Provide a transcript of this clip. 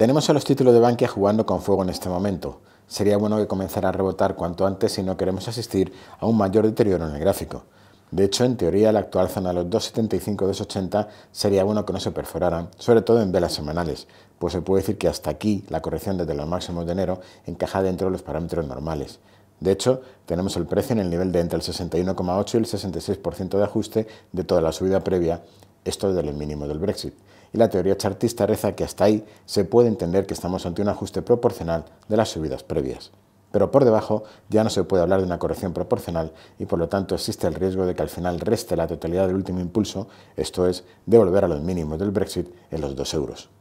Tenemos a los títulos de Bankia jugando con fuego en este momento. Sería bueno que comenzara a rebotar cuanto antes si no queremos asistir a un mayor deterioro en el gráfico. De hecho, en teoría, la actual zona de los 275-280 sería bueno que no se perforaran, sobre todo en velas semanales, pues se puede decir que hasta aquí la corrección desde los máximos de enero encaja dentro de los parámetros normales. De hecho, tenemos el precio en el nivel de entre el 61,8 y el 66% de ajuste de toda la subida previa, esto desde el mínimo del Brexit y la teoría chartista reza que hasta ahí se puede entender que estamos ante un ajuste proporcional de las subidas previas. Pero por debajo ya no se puede hablar de una corrección proporcional y por lo tanto existe el riesgo de que al final reste la totalidad del último impulso, esto es, devolver a los mínimos del Brexit en los 2 euros.